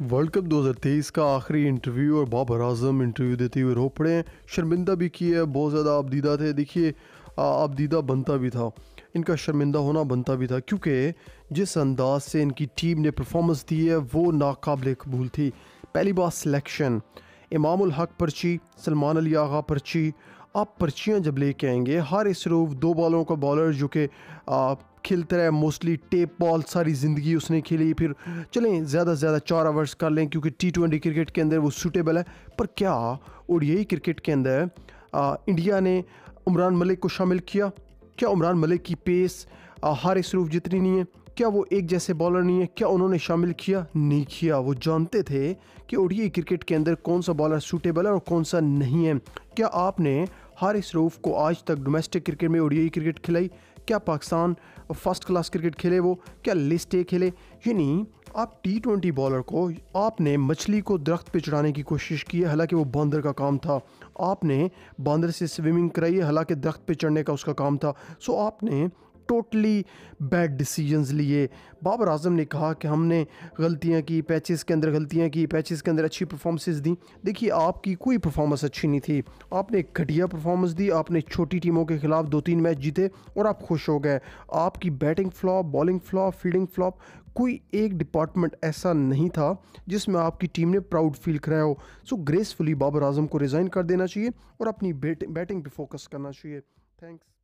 world cup 2023 का आखिरी interview और बाबर आजम इंटरव्यू देते हुए रो पड़े हैं शर्मिंदा भी किया है बहुत ज़्यादा आपदीदा थे देखिए आपदीदा बनता भी था इनका शर्मिंदा होना बनता भी था क्योंकि जिस अंदाज से इनकी टीम ने परफॉर्मेंस दी है वो नाकबले कबूल थी पहली बार सिलेक्शन इमामुल हक पर्ची सलमान अली आगा पर्ची आप पर्चियाँ जब लेके आएंगे हर रूफ दो बॉलों का बॉलर जो कि खेलते रहे मोस्टली टेप बॉल सारी ज़िंदगी उसने खेली फिर चलें ज़्यादा से ज़्यादा चार आवर्स कर लें क्योंकि टी ट्वेंटी क्रिकेट के अंदर वो सूटेबल है पर क्या और यही क्रिकेट के अंदर इंडिया ने उमरान मलिक को शामिल किया क्या उमरान मलिक की पेस इस रूफ जितनी नहीं है क्या वो एक जैसे बॉलर नहीं है क्या उन्होंने शामिल किया नहीं किया वो जानते थे कि ओडीआई क्रिकेट के अंदर कौन सा बॉलर सूटेबल है और कौन सा नहीं है क्या आपने हारिस रूफ को आज तक डोमेस्टिक क्रिकेट में ओडीआई क्रिकेट खिलाई क्या पाकिस्तान फर्स्ट क्लास क्रिकेट खेले वो क्या लिस्ट ए खेले यानी आप टी ट्वेंटी बॉलर को आपने मछली को दरख्त पर चढ़ाने की कोशिश की है हालांकि वो बांदर का काम था आपने बांदर से स्विमिंग कराई है हालांकि दरख्त पर चढ़ने का उसका काम था सो आपने टोटली बैड डिसीजंस लिए बाबर आजम ने कहा कि हमने गलतियाँ की पैचेस के अंदर गलतियाँ की पैचेस के अंदर अच्छी परफॉर्मेंसेस दी देखिए आपकी कोई परफॉर्मेंस अच्छी नहीं थी आपने घटिया परफॉर्मेंस दी आपने छोटी टीमों के खिलाफ दो तीन मैच जीते और आप खुश हो गए आपकी batting flop bowling flop fielding flop कोई एक डिपार्टमेंट ऐसा नहीं था जिसमें आपकी टीम ने प्राउड फील कराया हो सो ग्रेसफुली बाबर आजम को रिज़ाइन कर देना चाहिए और अपनी बैटिंग पर फोकस करना चाहिए थैंक्स